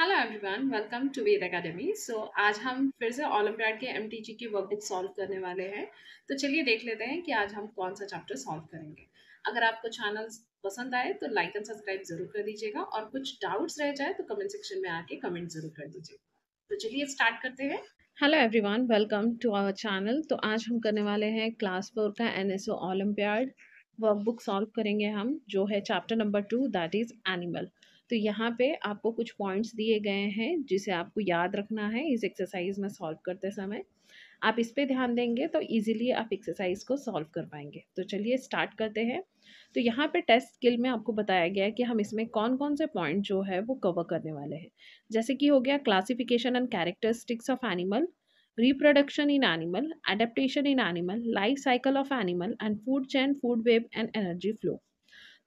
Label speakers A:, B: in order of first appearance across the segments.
A: Hello everyone welcome to Ved academy so आज हम फिर से ओलम्पियाड के एम की वर्कबुक सॉल्व करने वाले हैं तो चलिए देख लेते हैं कि आज हम कौन सा चैप्टर सॉल्व करेंगे अगर आपको चैनल पसंद आए तो लाइक एंड सब्सक्राइब जरूर कर दीजिएगा और कुछ डाउट्स रह जाए तो कमेंट सेक्शन में आके कमेंट जरूर कर दीजिएगा तो चलिए स्टार्ट करते हैं hello everyone welcome to our channel तो आज हम करने वाले हैं क्लास फोर का एन एस वर्कबुक सॉल्व करेंगे हम जो है chapter number two that is animal तो यहाँ पे आपको कुछ पॉइंट्स दिए गए हैं जिसे आपको याद रखना है इस एक्सरसाइज में सॉल्व करते समय आप इस पर ध्यान देंगे तो इजीली आप एक्सरसाइज को सॉल्व कर पाएंगे तो चलिए स्टार्ट करते हैं तो यहाँ पे टेस्ट स्किल में आपको बताया गया है कि हम इसमें कौन कौन से पॉइंट जो है वो कवर करने वाले हैं जैसे कि हो गया classification and characteristics of animal reproduction in animal adaptation in animal life cycle of animal and food chain food web and energy flow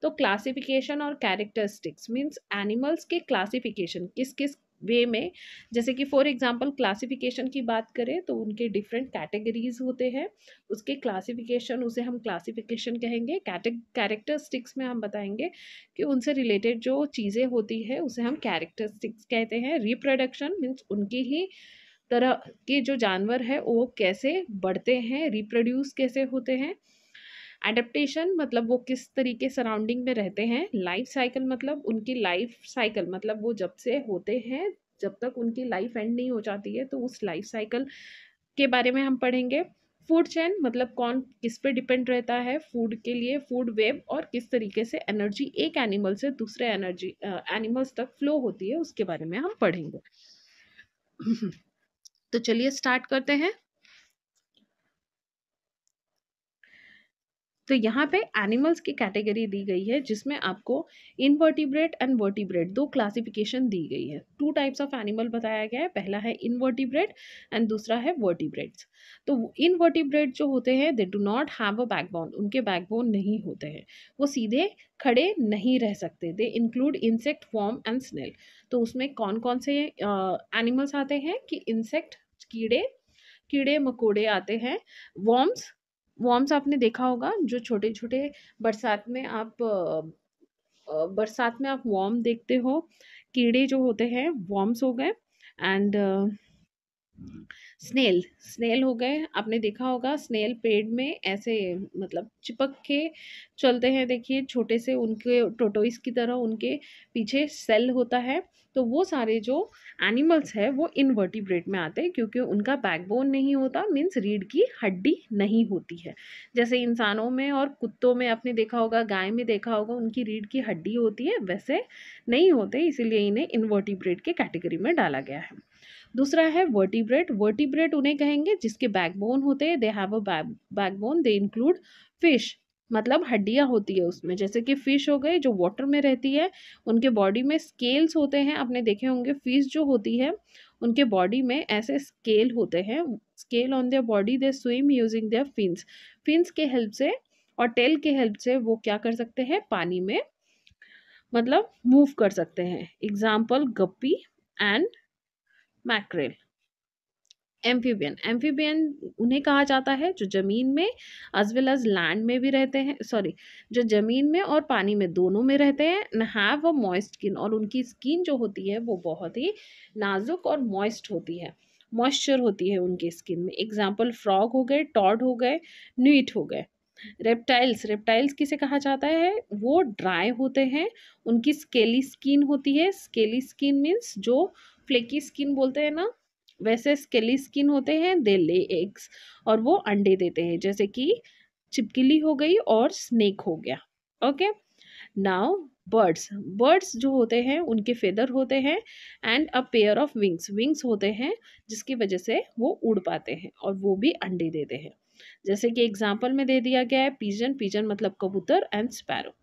A: तो क्लासिफिकेशन और कैरेक्टरिस्टिक्स मीन्स एनिमल्स के क्लासिफिकेशन किस किस वे में जैसे कि फॉर एग्जांपल क्लासिफिकेशन की बात करें तो उनके डिफरेंट कैटेगरीज होते हैं उसके क्लासिफिकेशन उसे हम क्लासिफिकेशन कहेंगे कैरेक्टरिस्टिक्स में हम बताएंगे कि उनसे रिलेटेड जो चीज़ें होती है उसे हम कैरेक्टरिस्टिक्स कहते हैं रिप्रोडक्शन मीन्स उनकी ही तरह के जो जानवर है वो कैसे बढ़ते हैं रिप्रोड्यूस कैसे होते हैं एडेप्टेशन मतलब वो किस तरीके सराउंडिंग में रहते हैं लाइफ साइकिल मतलब उनकी लाइफ साइकिल मतलब वो जब से होते हैं जब तक उनकी लाइफ एंड नहीं हो जाती है तो उस लाइफ साइकिल के बारे में हम पढ़ेंगे फूड चैन मतलब कौन किस पे डिपेंड रहता है फूड के लिए फूड वेब और किस तरीके से एनर्जी एक एनिमल से दूसरे एनर्जी एनिमल्स तक फ्लो होती है उसके बारे में हम पढ़ेंगे तो चलिए स्टार्ट करते हैं तो यहाँ पे एनिमल्स की कैटेगरी दी गई है जिसमें आपको इनवर्टिब्रेट एंड वर्टिब्रेट दो क्लासिफिकेशन दी गई है टू टाइप्स ऑफ एनिमल बताया गया है पहला है इनवर्टिब्रेट एंड दूसरा है वर्टिब्रेट्स तो इनवर्टिब्रेट जो होते हैं they do not have a backbone उनके बैकबोन नहीं होते हैं वो सीधे खड़े नहीं रह सकते they include insect form and snail तो उसमें कौन कौन से एनिमल्स आते हैं कि इंसेक्ट कीड़े कीड़े मकोड़े आते हैं वॉम्स वॉर्म्स आपने देखा होगा जो छोटे छोटे बरसात में आप बरसात में आप वॉर्म देखते हो कीड़े जो होते हैं वॉर्म्स हो गए एंड स्नेल स्नेल हो गए आपने देखा होगा स्नेल पेड़ में ऐसे मतलब चिपक के चलते हैं देखिए छोटे से उनके टोटोइस की तरह उनके पीछे सेल होता है तो वो सारे जो एनिमल्स है वो इनवर्टिब्रेट में आते हैं क्योंकि उनका बैकबोन नहीं होता मीन्स रीढ़ की हड्डी नहीं होती है जैसे इंसानों में और कुत्तों में आपने देखा होगा गाय में देखा होगा उनकी रीढ़ की हड्डी होती है वैसे नहीं होते इसीलिए इन्हें इन्वर्टिब्रेट के कैटेगरी में डाला गया है दूसरा है वर्टिब्रेट वर्टिब्रेट उन्हें कहेंगे जिसके बैकबोन होते हैं they have a backbone they include fish मतलब हड्डियाँ होती है उसमें जैसे कि फ़िश हो गई जो वाटर में रहती है उनके बॉडी में स्केल्स होते हैं आपने देखे होंगे फ़िश जो होती है उनके बॉडी में ऐसे स्केल होते हैं scale on their body they swim using their fins fins के हेल्प से और टेल के हेल्प से वो क्या कर सकते हैं पानी में मतलब मूव कर सकते हैं example guppy and mackerel amphibian amphibian उन्हें कहा जाता है जो जमीन में एज वेल एज लैंड में भी रहते हैं सॉरी जो जमीन में और पानी में दोनों में रहते हैं न हैव अ मॉइस्ट स्किन और उनकी स्किन जो होती है वो बहुत ही नाजुक और मॉइस्ट होती है मॉइस्चर होती है उनकी स्किन में एग्जाम्पल फ्रॉग हो गए टॉड हो गए न्यूट हो गए रेप्टाइल्स रेप्टाइल्स किसे कहा जाता है वो ड्राई होते हैं उनकी स्केली स्किन होती है स्केली स्किन मीन्स जो फ्लेकी स्किन बोलते हैं ना वैसे स्केली स्किन होते हैं दे ले एग्स और वो अंडे देते हैं जैसे कि चिपकली हो गई और स्नेक हो गया ओके नाउ बर्ड्स बर्ड्स जो होते हैं उनके फेदर होते हैं and a pair of wings wings होते हैं जिसकी वजह से वो उड़ पाते हैं और वो भी अंडे देते हैं जैसे कि एग्जाम्पल में दे दिया गया है पीजन पीजन मतलब कबूतर एंड स्पैरो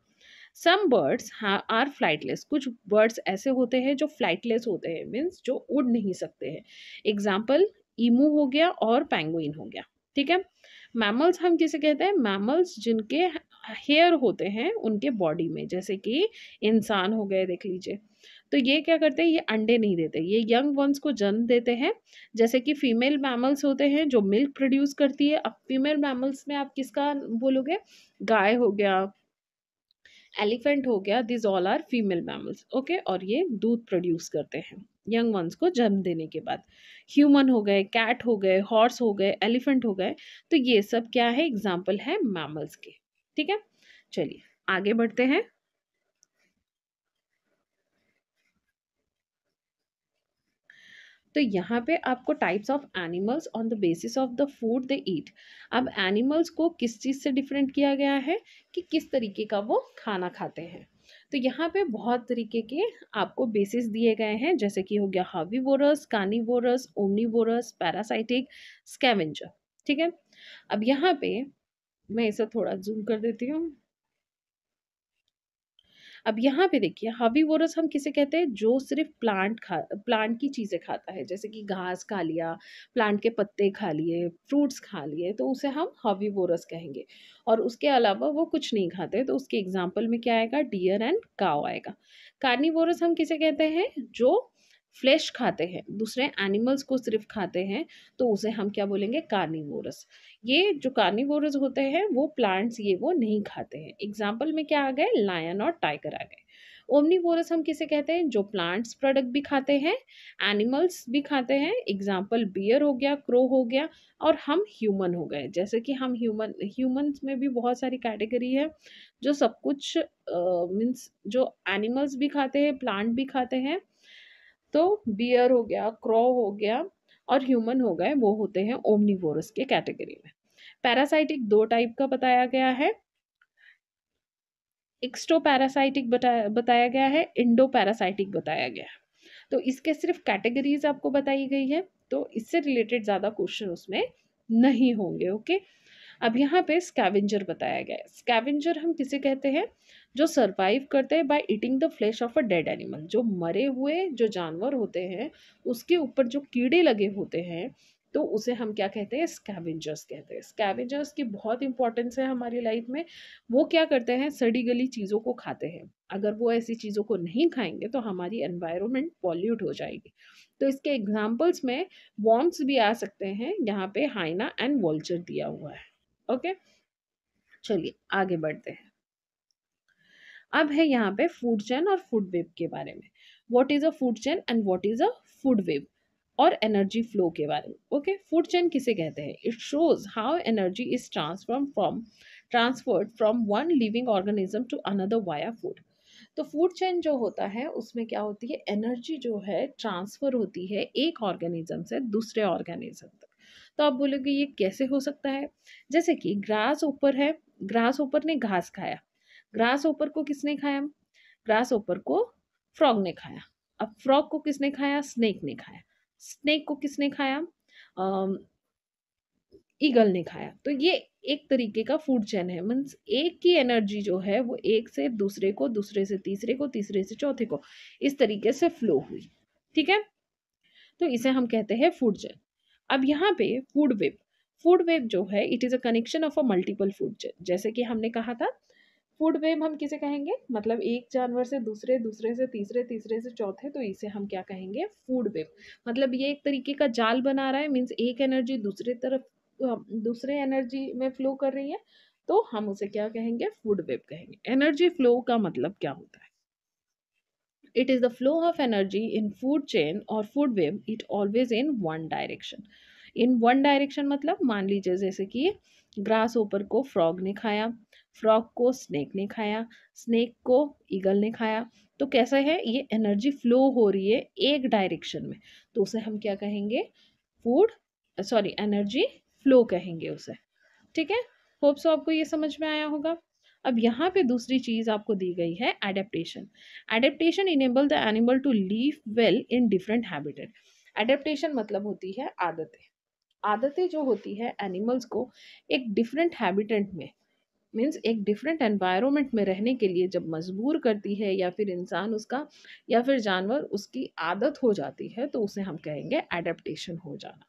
A: सम बर्ड्स हा आर फ्लाइटलेस कुछ बर्ड्स ऐसे होते हैं जो फ्लाइटलेस होते हैं मीन्स जो उड़ नहीं सकते हैं एग्जाम्पल ईमू हो गया और पैंगुइन हो गया ठीक है मैमल्स हम किसे कहते हैं मैमल्स जिनके हेयर होते हैं उनके बॉडी में जैसे कि इंसान हो गए देख लीजिए तो ये क्या करते हैं ये अंडे नहीं देते ये यंग वंस को जन्म देते हैं जैसे कि फीमेल मैमल्स होते हैं जो मिल्क प्रोड्यूस करती है अब फीमेल मैमल्स में आप किसका बोलोगे गाय हो गया एलिफेंट हो गया these all are female mammals okay और ये दूध प्रोड्यूस करते हैं यंग वंस को जन्म देने के बाद ह्यूमन हो गए कैट हो गए हॉर्स हो गए एलिफेंट हो गए तो ये सब क्या है एग्जाम्पल है मैमल्स के ठीक है चलिए आगे बढ़ते हैं तो यहाँ पे आपको types of animals on the basis of the food they eat अब एनिमल्स को किस चीज़ से डिफरेंट किया गया है कि किस तरीके का वो खाना खाते हैं तो यहाँ पे बहुत तरीके के आपको बेसिस दिए गए हैं जैसे कि हो गया herbivorous carnivorous omnivorous parasitic scavenger ठीक है अब यहाँ पे मैं इसे थोड़ा जूम कर देती हूँ अब यहाँ पे देखिए हावीवोरस हम किसे कहते हैं जो सिर्फ प्लांट खा प्लांट की चीज़ें खाता है जैसे कि घास खा लिया प्लांट के पत्ते खा लिए फ्रूट्स खा लिए तो उसे हम हावीवोरस कहेंगे और उसके अलावा वो कुछ नहीं खाते तो उसके एग्जाम्पल में क्या आएगा डियर एंड काव आएगा कार्निवोरस हम किसे कहते हैं जो फ्लैश खाते हैं दूसरे एनिमल्स को सिर्फ खाते हैं तो उसे हम क्या बोलेंगे कार्निवोरस ये जो कार्निवोरस होते हैं वो प्लांट्स ये वो नहीं खाते हैं एग्जाम्पल में क्या आ गए लायन और टाइगर आ गए ओमनीवोरस हम किसे कहते हैं जो प्लांट्स प्रोडक्ट भी खाते हैं एनिमल्स भी खाते हैं एग्जाम्पल बियर हो गया क्रो हो गया और हम ह्यूमन हो गए जैसे कि हम ह्यूमन ह्यूमन्स में भी बहुत सारी कैटेगरी है जो सब कुछ मीन्स uh, जो एनिमल्स भी खाते हैं प्लांट भी खाते हैं तो बियर हो गया क्रॉ हो गया और ह्यूमन हो गए वो होते हैं ओमनीवोरस के कैटेगरी में पैरासाइटिक दो टाइप का बताया गया है एक्स्ट्रो पैरासाइटिक बताया बताया गया है इंडो पैरासाइटिक बताया गया है तो इसके सिर्फ कैटेगरीज आपको बताई गई है तो इससे रिलेटेड ज़्यादा क्वेश्चन उसमें नहीं होंगे ओके अब यहाँ पे स्कैवेंजर बताया गया है स्कैवेंजर हम किसे कहते हैं जो सरवाइव करते हैं by eating the flesh of a dead animal जो मरे हुए जो जानवर होते हैं उसके ऊपर जो कीड़े लगे होते हैं तो उसे हम क्या कहते हैं स्कैवेंजर्स कहते हैं स्कैवेंजर्स की बहुत इंपॉर्टेंस है हमारी लाइफ में वो क्या करते हैं सड़ी गली चीज़ों को खाते हैं अगर वो ऐसी चीज़ों को नहीं खाएंगे तो हमारी एनवायरनमेंट पॉल्यूट हो जाएगी तो इसके एग्जाम्पल्स में वॉम्स भी आ सकते हैं यहाँ पे हाइना एंड वॉल्चर दिया हुआ है ओके चलिए आगे बढ़ते हैं अब है यहाँ पे फूड चैन और फूड वेव के बारे में what is a food chain and what is a food web और एनर्जी फ्लो के बारे में ओके फूड चेन किसे कहते हैं it shows how energy is transform from transferred from one living organism to another via food तो food chain जो होता है उसमें क्या होती है एनर्जी जो है ट्रांसफ़र होती है एक ऑर्गेनिज्म से दूसरे ऑर्गेनिज्म तक तो आप बोलोगे ये कैसे हो सकता है जैसे कि ग्रास ऊपर है ग्रास ऊपर ने घास खाया ग्रास ओपर को किसने खाया ग्रास ओपर को फ्रॉग ने खाया अब फ्रॉग को किसने खाया स्नेक ने खाया स्नेक को किसने खाया ईगल ने खाया तो ये एक तरीके का फूड चेन है मीन्स एक की एनर्जी जो है वो एक से दूसरे को दूसरे से तीसरे को तीसरे से चौथे को इस तरीके से फ्लो हुई ठीक है तो इसे हम कहते हैं फूड चैन अब यहाँ पे फूड वेब फूड वेब जो है it is a connection of a multiple food chain जैसे कि हमने कहा था फूड वेब हम किसे कहेंगे मतलब एक जानवर से दूसरे दूसरे से तीसरे तीसरे से चौथे तो इसे हम क्या कहेंगे फूड वेब मतलब ये एक तरीके का जाल बना रहा है मीन्स एक एनर्जी दूसरे तरफ दूसरे एनर्जी में फ्लो कर रही है तो हम उसे क्या कहेंगे फूड वेब कहेंगे एनर्जी फ्लो का मतलब क्या होता है it is the flow of energy in food chain और food web it always in one direction in one direction मतलब मान लीजिए जैसे कि ग्रास ऊपर को फ्रॉग ने खाया फ्रॉग को स्नेक ने खाया स्नेक को ईगल ने खाया तो कैसा है ये एनर्जी फ्लो हो रही है एक डायरेक्शन में तो उसे हम क्या कहेंगे फूड सॉरी एनर्जी फ्लो कहेंगे उसे ठीक है होप सो आपको ये समझ में आया होगा अब यहाँ पे दूसरी चीज़ आपको दी गई है adaptation adaptation enable the animal to live well in different habitat adaptation मतलब होती है आदतें आदतें जो होती है एनिमल्स को एक डिफरेंट हैबिटेंट में मीन्स एक डिफरेंट एनवायरनमेंट में रहने के लिए जब मजबूर करती है या फिर इंसान उसका या फिर जानवर उसकी आदत हो जाती है तो उसे हम कहेंगे एडेप्टेशन हो जाना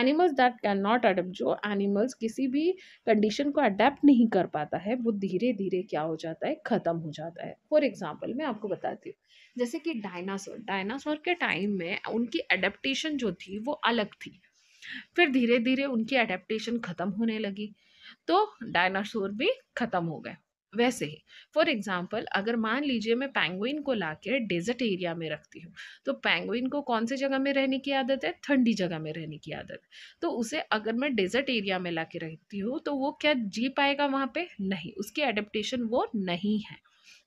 A: animals that can not adapt जो एनिमल्स किसी भी कंडीशन को अडेप्ट नहीं कर पाता है वो धीरे धीरे क्या हो जाता है ख़त्म हो जाता है फॉर एग्जाम्पल मैं आपको बताती हूँ जैसे कि डायनासोर डायनासोर के टाइम में उनकी अडेप्टशन जो थी वो अलग थी फिर धीरे धीरे उनकी एडेप्टेशन ख़त्म होने लगी तो डायनासोर भी ख़त्म हो गए वैसे ही फॉर एग्जाम्पल अगर मान लीजिए मैं पैंगुइन को ला के डेजर्ट एरिया में रखती हूँ तो पैंगुइन को कौन से जगह में रहने की आदत है ठंडी जगह में रहने की आदत तो उसे अगर मैं डेजर्ट एरिया में ला के रखती हूँ तो वो क्या जी पाएगा वहाँ पे नहीं उसकी एडेप्टेशन वो नहीं है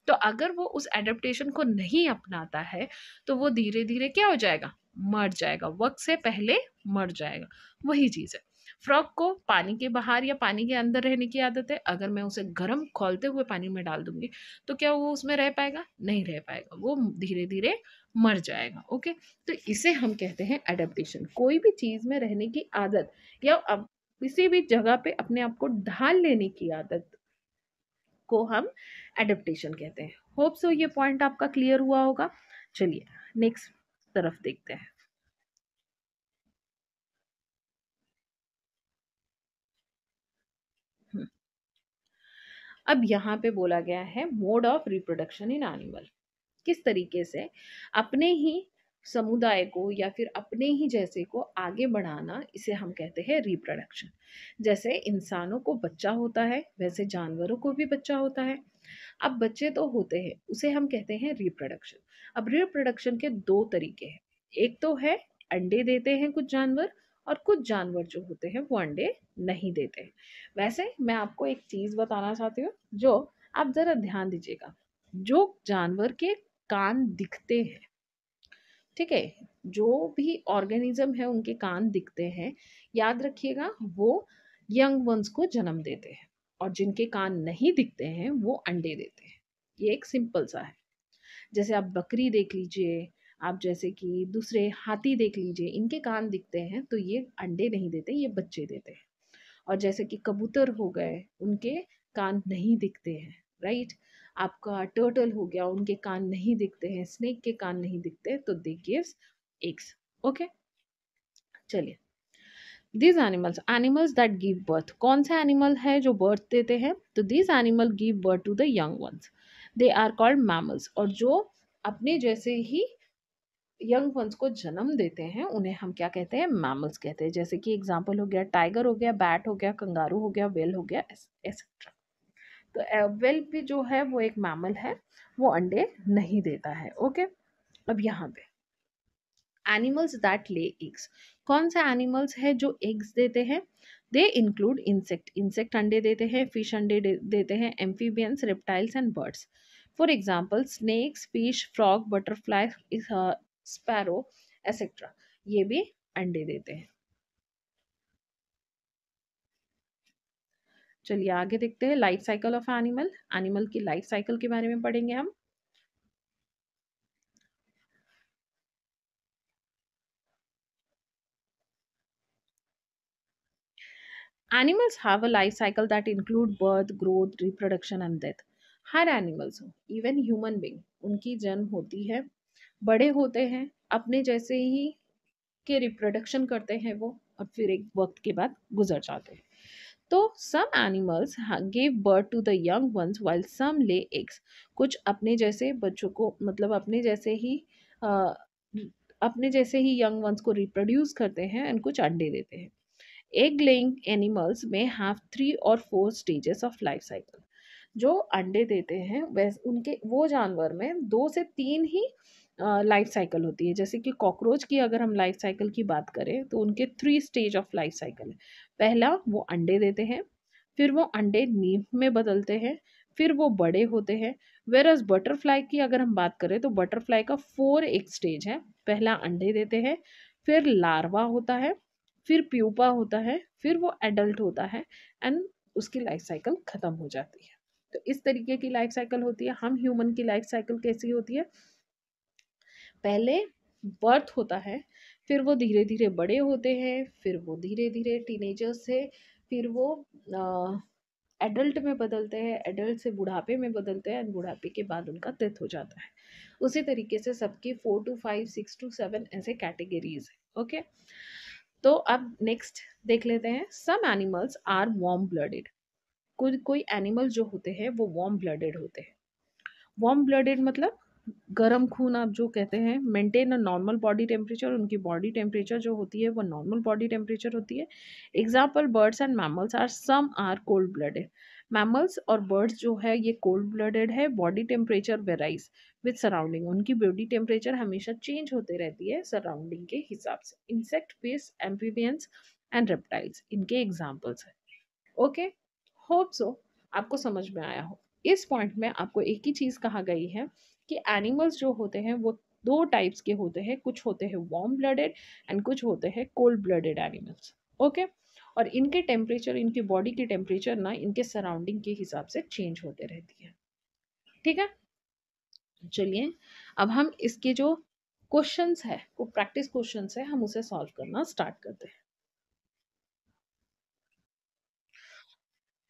A: तो अगर वो उस एडेप्टेशन को नहीं अपनाता है तो वो धीरे धीरे क्या हो जाएगा मर जाएगा वक्त से पहले मर जाएगा वही चीज़ है फ्रॉक को पानी के बाहर या पानी के अंदर रहने की आदत है अगर मैं उसे गर्म खोलते हुए पानी में डाल दूंगी तो क्या वो उसमें रह पाएगा नहीं रह पाएगा वो धीरे धीरे मर जाएगा ओके तो इसे हम कहते हैं एडेप्टेशन कोई भी चीज़ में रहने की आदत या अब किसी भी जगह पे अपने आप को ढाल लेने की आदत को हम एडेप्टेशन कहते हैं होप सो ये पॉइंट आपका क्लियर हुआ होगा चलिए नेक्स्ट तरफ देखते हैं हम्म। अब यहाँ पे बोला गया है mode of reproduction in animal किस तरीके से अपने ही समुदाय को या फिर अपने ही जैसे को आगे बढ़ाना इसे हम कहते हैं रिप्रोडक्शन जैसे इंसानों को बच्चा होता है वैसे जानवरों को भी बच्चा होता है अब बच्चे तो होते हैं उसे हम कहते हैं रिप्रोडक्शन अब रिप्रोडक्शन के दो तरीके हैं एक तो है अंडे देते हैं कुछ जानवर और कुछ जानवर जो होते हैं वो अंडे नहीं देते हैं वैसे मैं आपको एक चीज़ बताना चाहती हूँ जो आप ज़रा ध्यान दीजिएगा जो जानवर के कान दिखते हैं ठीक है जो भी ऑर्गेनिज्म है उनके कान दिखते हैं याद रखिएगा वो यंग वंस को जन्म देते हैं और जिनके कान नहीं दिखते हैं वो अंडे देते हैं ये एक सिंपल सा है जैसे आप बकरी देख लीजिए आप जैसे कि दूसरे हाथी देख लीजिए इनके कान दिखते हैं तो ये अंडे नहीं देते ये बच्चे देते हैं और जैसे कि कबूतर हो गए उनके कान नहीं दिखते हैं राइट आपका टर्टल हो गया उनके कान नहीं दिखते हैं स्नेक के कान नहीं दिखते तो दे गिव्स एग्स ओके चलिए these animals animals that give birth कौन सा एनिमल है जो बर्थ देते हैं तो these animal give birth to the young ones they are called mammals और जो अपने जैसे ही यंग वंस को जन्म देते हैं उन्हें हम क्या कहते हैं मैमल्स कहते हैं जैसे कि एग्जाम्पल हो गया टाइगर हो गया बैट हो गया कंगारू हो गया वेल हो गया एसेट्रा तो वेल भी जो है वो एक मैमल है वो अंडे नहीं देता है ओके अब यहाँ पे एनिमल्स दैट ले एग्स कौन से एनिमल्स है जो एग्स देते हैं दे इंक्लूड इंसेक्ट इंसेक्ट अंडे देते हैं फिश अंडे देते हैं amphibians reptiles and birds for example snakes fish frog butterfly sparrow etcetera ये भी अंडे देते हैं चलिए आगे देखते हैं life cycle of animal animal की लाइफ साइकिल के बारे में पढ़ेंगे हम animals have a life cycle that include birth growth reproduction and death हर एनिमल्स हो इवन ह्यूमन बींग उनकी जन्म होती है बड़े होते हैं अपने जैसे ही के रिप्रोडक्शन करते हैं वो और फिर एक वक्त के बाद गुजर जाते हैं तो some animals give birth to the young ones while some lay eggs कुछ अपने जैसे बच्चों को मतलब अपने जैसे ही आ, अपने जैसे ही यंग वंस को रिप्रोड्यूस करते हैं एंड कुछ अंडे देते हैं एग लेइंग एनिमल्स में हैव थ्री और four stages of life cycle जो अंडे देते हैं वैसे उनके वो जानवर में दो से तीन ही लाइफ साइकिल होती है जैसे कि कॉकरोच की अगर हम लाइफ साइकिल की बात करें तो उनके three stage of life cycle है पहला वो अंडे देते हैं फिर वो अंडे नीम में बदलते हैं फिर वो बड़े होते हैं वेरस बटरफ्लाई की अगर हम बात करें तो बटरफ्लाई का फोर एक स्टेज है पहला अंडे देते हैं फिर लार्वा होता है फिर प्यूपा होता है फिर वो एडल्ट होता है एंड उसकी लाइफ साइकिल ख़त्म हो जाती है तो इस तरीके की लाइफ साइकिल होती है हम ह्यूमन की लाइफ साइकिल कैसी होती है पहले बर्थ होता है फिर वो धीरे धीरे बड़े होते हैं फिर वो धीरे धीरे टीनेजर्स से फिर वो एडल्ट में बदलते हैं एडल्ट से बुढ़ापे में बदलते हैं एंड बुढ़ापे के बाद उनका डेथ हो जाता है उसी तरीके से सबके four two five six two seven ऐसे कैटेगरीज है ओके तो अब नेक्स्ट देख लेते हैं some animals are warm blooded कोई कोई एनिमल जो होते हैं वो वॉम ब्लडेड होते हैं वॉम ब्लडेड मतलब गर्म खून आप जो कहते हैं maintain a normal body temperature उनकी बॉडी टेम्परेचर जो होती है वो नॉर्मल बॉडी टेम्परेचर होती है example birds and mammals are some are cold blooded mammals और बर्ड्स जो है ये कोल्ड ब्लडेड है body temperature varies with surrounding उनकी बॉडी टेम्परेचर हमेशा चेंज होते रहती है सराउंडिंग के हिसाब से insect fish amphibians and reptiles इनके एग्जाम्पल्स हैं ओके होप सो आपको समझ में आया हो इस पॉइंट में आपको एक ही चीज़ कहा गई है कि एनिमल्स जो होते हैं वो दो टाइप्स के होते हैं कुछ होते हैं वार्म ब्लडेड एंड कुछ होते हैं कोल्ड ब्लडेड एनिमल्स ओके और इनके टेम्परेचर इनकी बॉडी के टेम्परेचर ना इनके सराउंडिंग के हिसाब से चेंज होते रहती है ठीक है चलिए अब हम इसके जो क्वेश्चंस है वो प्रैक्टिस क्वेश्चंस है हम उसे सॉल्व करना स्टार्ट करते हैं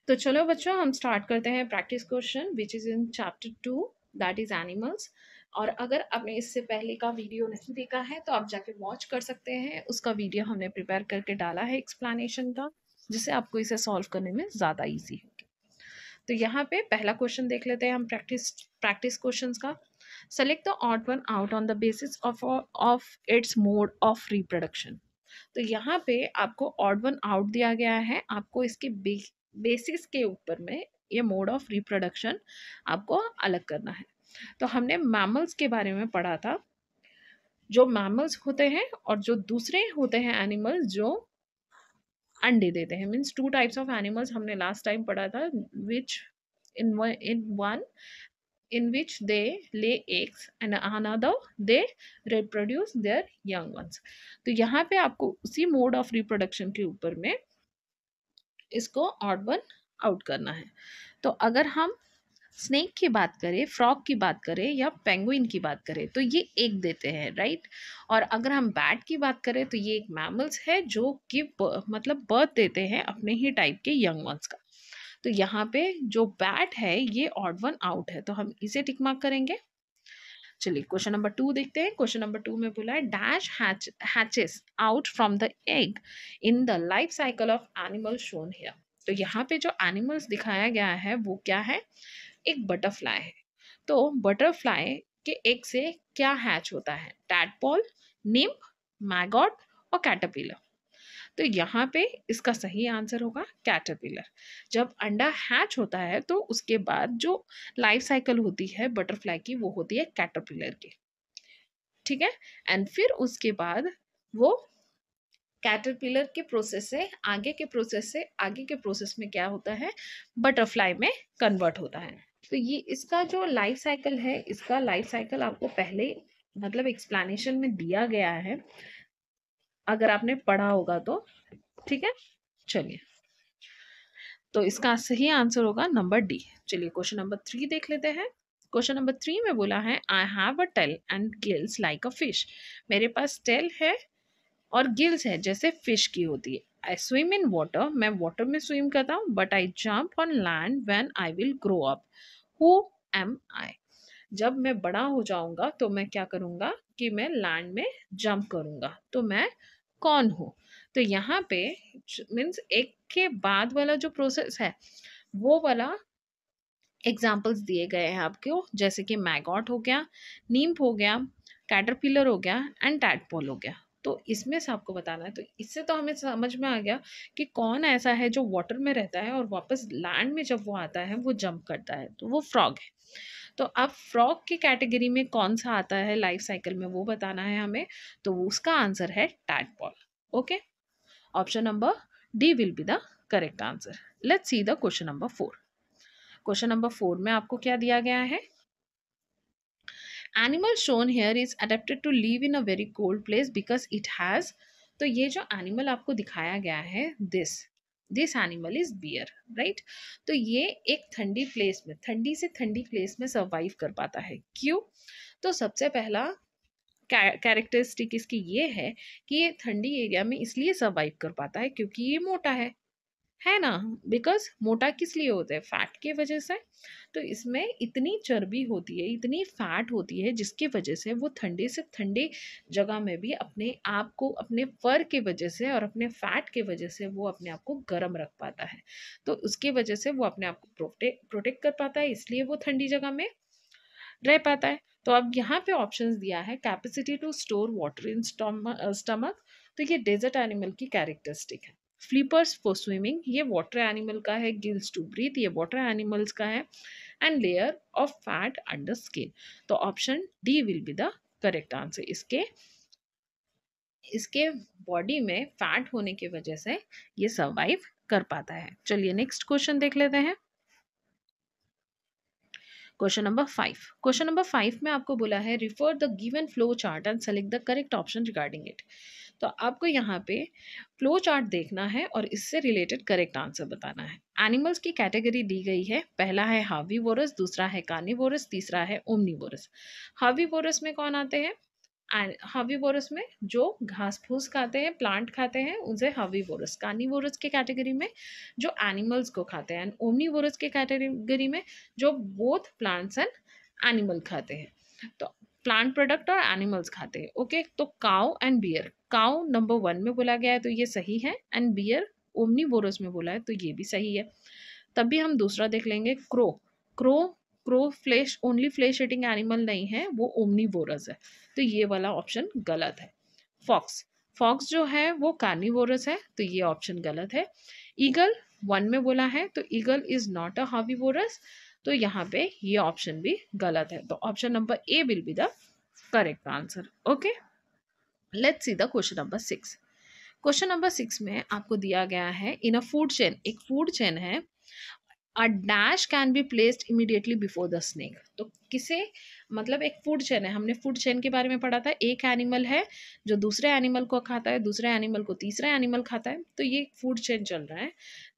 A: तो चलो बच्चों हम स्टार्ट करते हैं practice question which is in chapter two that is animals और अगर आपने इससे पहले का वीडियो नहीं देखा है तो आप जाके वॉच कर सकते हैं उसका वीडियो हमने प्रिपेयर करके डाला है एक्सप्लानेशन का जिससे आपको इसे सॉल्व करने में ज़्यादा ईजी है तो यहाँ पे पहला क्वेश्चन देख लेते हैं हम प्रैक्टिस प्रैक्टिस क्वेश्चंस का select the odd one out on the basis of of its mode of reproduction तो यहाँ पे आपको ऑट वन आउट दिया गया है आपको इसके बेसिस के ऊपर में ये मोड ऑफ रिप्रोडक्शन आपको अलग करना है तो हमने मैमल्स के बारे में पढ़ा था जो मैमल्स होते हैं और जो दूसरे होते हैं एनिमल्स जो अंडे देते हैं means two types of animals हमने लास्ट टाइम पढ़ा था विच इन in one in which they lay eggs and आना दो they reproduce their young ones तो यहाँ पे आपको उसी मोड ऑफ रिप्रोडक्शन के ऊपर में इसको ऑर्डन आउट करना है तो अगर हम स्नेक की बात करें फ्रॉग की बात करें या पेंगुइन की बात करें तो ये एक देते हैं राइट और अगर हम बैट की बात करें तो ये एक मैमल्स है जो कि मतलब बर्थ देते हैं अपने ही टाइप के यंग वंस का तो यहाँ पे जो बैट है ये ऑड वन आउट है तो हम इसे टिक मार्क करेंगे चलिए क्वेश्चन नंबर टू देखते हैं क्वेश्चन नंबर टू में बोला है dash hatches out from the egg in the life cycle of animal shown here तो यहाँ पे जो एनिमल्स दिखाया गया है वो क्या है एक बटरफ्लाई है तो बटरफ्लाई के एक से क्या हैच होता है टैटपॉल निम्प मैगॉट और कैटरपिलर तो यहाँ पे इसका सही आंसर होगा कैटरपिलर जब अंडा हैच होता है तो उसके बाद जो लाइफ साइकिल होती है बटरफ्लाई की वो होती है कैटरपिलर की ठीक है एंड फिर उसके बाद वो कैटरपिलर के प्रोसेस से आगे के प्रोसेस से आगे के प्रोसेस में क्या होता है बटरफ्लाई में कन्वर्ट होता है तो ये इसका जो लाइफ साइकिल है इसका लाइफ साइकिल आपको पहले मतलब एक्सप्लेनेशन में दिया गया है अगर आपने पढ़ा होगा तो ठीक है चलिए तो इसका सही आंसर होगा नंबर डी चलिए क्वेश्चन नंबर थ्री देख लेते हैं क्वेश्चन नंबर थ्री में बोला है I have a tail and gills like a fish मेरे पास टेल है और गिल्स है जैसे फिश की होती है आई स्विम इन वाटर मैं वाटर में स्विम करता हूँ but I jump on land when I will grow up who am I जब मैं बड़ा हो जाऊंगा तो मैं क्या करूंगा कि मैं लैंड में जंप करूंगा तो मैं कौन हूँ तो यहाँ पे मीन्स एक के बाद वाला जो प्रोसेस है वो वाला एग्जाम्पल्स दिए गए हैं आपको जैसे कि मैगॉट हो गया नीम्प हो गया कैटरपिलर हो गया एंड टैटपोल हो गया तो इसमें से आपको बताना है तो इससे तो हमें समझ में आ गया कि कौन ऐसा है जो वाटर में रहता है और वापस लैंड में जब वो आता है वो जंप करता है तो वो फ्रॉग है तो अब फ्रॉग की कैटेगरी में कौन सा आता है लाइफ साइकिल में वो बताना है हमें तो उसका आंसर है tadpole okay option number D will be the correct answer let's see the question number four question number four में आपको क्या दिया गया है animal shown here is adapted to live in a very cold place because it has तो ये जो एनिमल आपको दिखाया गया है this this animal is bear right तो ये एक ठंडी प्लेस में ठंडी से ठंडी प्लेस में सर्वाइव कर पाता है क्यों तो सबसे पहला कैरेक्टरिस्टिक इसकी ये है कि ये ठंडी एरिया में इसलिए सर्वाइव कर पाता है क्योंकि ये मोटा है है ना बिकॉज मोटा किस लिए होता है फैट के वजह से तो इसमें इतनी चर्बी होती है इतनी फैट होती है जिसके वजह से वो ठंडे से ठंडे जगह में भी अपने आप को अपने फर के वजह से और अपने फैट के वजह से वो अपने आप को गर्म रख पाता है तो उसके वजह से वो अपने आप को प्रोटेक्ट प्रोटेक्ट कर पाता है इसलिए वो ठंडी जगह में रह पाता है तो अब यहाँ पे ऑप्शंस दिया है capacity to store water in stomach तो ये डेजर्ट एनिमल की कैरेक्टरिस्टिक है फ्लीपर्स फॉर स्विमिंग ये वाटर एनिमल का है गिल्स टू ब्रीथ ये वाटर एनिमल्स का है and layer of fat under skin तो option D will be the correct answer इसके इसके बॉडी में फैट होने की वजह से ये सर्वाइव कर पाता है चलिए नेक्स्ट क्वेश्चन देख लेते हैं question number five question number five में आपको बोला है refer the given flow chart and select the correct option regarding it तो आपको यहाँ पे फ्लो चार्ट देखना है और इससे रिलेटेड करेक्ट आंसर बताना है एनिमल्स की कैटेगरी दी गई है पहला है हावी दूसरा है कानीवोरस तीसरा है ओमनीवोरस हावी में कौन आते हैं हावी बोरस में जो घास फूस खाते हैं प्लांट खाते हैं उनसे हावी बोरस कानी बोरस के कैटेगरी में जो एनिमल्स को खाते हैं एंड ओमनी बोरस के कैटेगरी में जो बोथ प्लांट्स एंड एनिमल खाते हैं तो प्लांट प्रोडक्ट और एनिमल्स खाते हैं ओके तो cow and bear cow number one में बोला गया है तो ये सही है एंड बियर ओमनी बोरस में बोला है तो ये भी सही है तब भी हम दूसरा देख लेंगे crow crow crow flesh only flesh eating animal नहीं है वो ओमनीवोरस है तो ये वाला ऑप्शन गलत है फॉक्स फॉक्स जो है वो कार्निवोरस है तो ये ऑप्शन गलत है ईगल वन में बोला है तो ईगल इज नॉट अ बोरस तो यहाँ पे ये ऑप्शन भी गलत है तो option number A will be the correct answer okay let's see the question number six question number six में आपको दिया गया है इन अ फूड चेन एक फूड चेन है a dash can be placed immediately before the snake तो किसे मतलब एक फूड चेन है हमने फूड चेन के बारे में पढ़ा था एक एनिमल है जो दूसरे एनिमल को खाता है दूसरे एनिमल को तीसरा एनिमल खाता है तो ये एक फूड चेन चल रहा है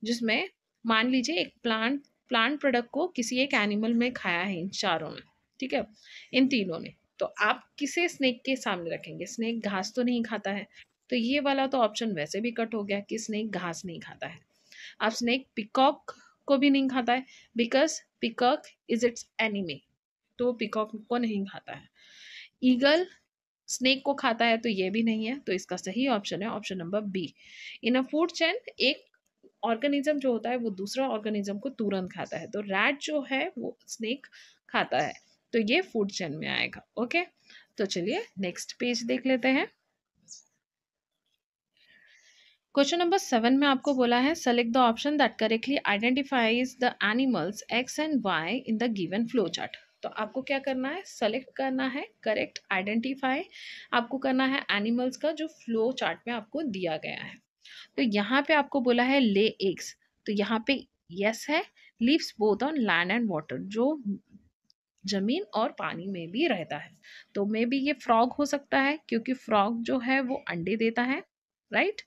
A: जिसमें मान लीजिए एक प्लांट प्लांट प्रोडक्ट को किसी एक एनिमल में खाया है इन चारों में ठीक है इन तीनों ने तो आप किसे स्नेक के सामने रखेंगे स्नेक घास तो नहीं खाता है तो ये वाला तो ऑप्शन वैसे भी कट हो गया कि स्नेक घास नहीं खाता है आप स्नेक पिकॉक को भी नहीं खाता है because peacock is its enemy तो वो पिकॉक को नहीं खाता है ईगल स्नेक को खाता है तो ये भी नहीं है तो इसका सही ऑप्शन है option number B in a food chain एक ऑर्गेनिज्म जो होता है वो दूसरा ऑर्गेनिज्म को तुरंत खाता है तो रैट जो है वो स्नेक खाता है तो ये फूड चैन में आएगा ओके तो चलिए नेक्स्ट पेज देख लेते हैं क्वेश्चन नंबर सेवन में आपको बोला है select the option that correctly identifies the animals X and Y in the given flow chart तो आपको क्या करना है सेलेक्ट करना है करेक्ट आइडेंटिफाई आपको करना है एनिमल्स का जो फ्लो चार्ट में आपको दिया गया है तो यहाँ पे आपको बोला है ले एग्स तो यहाँ पे यस है lives both on land and water जो जमीन और पानी में भी रहता है तो मे बी ये फ्रॉग हो सकता है क्योंकि फ्रॉग जो है वो अंडे देता है राइट right?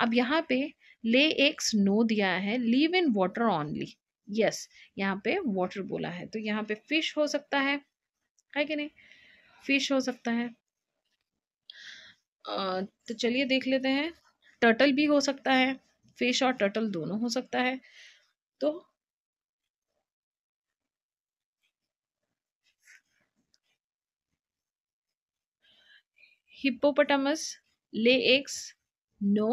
A: अब यहाँ पे ले एक स्नो दिया है live in water only yes यहाँ पे वाटर बोला है तो यहाँ पे फिश हो सकता है है कि नहीं फिश हो सकता है तो चलिए देख लेते हैं टर्टल भी हो सकता है फिश और टर्टल दोनों हो सकता है तो हिप्पोपटामस ले एक्स नो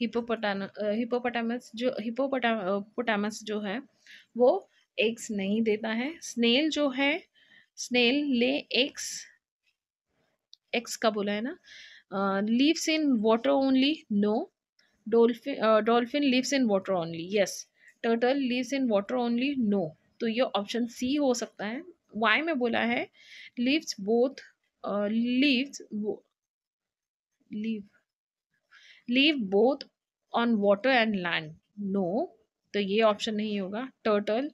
A: हिपोपोटान हिपोपोटामस जो हिपोपोटामस जो है वो एग्स नहीं देता है स्नेल जो है स्नेल ले एग्स एक्स का बोला है ना lives in water only no dolphin dolphin lives in water only yes turtle lives in water only no तो ये ऑप्शन सी हो सकता है वाई में बोला है lives both lives live live both on water and land no तो ये ऑप्शन नहीं होगा टर्टल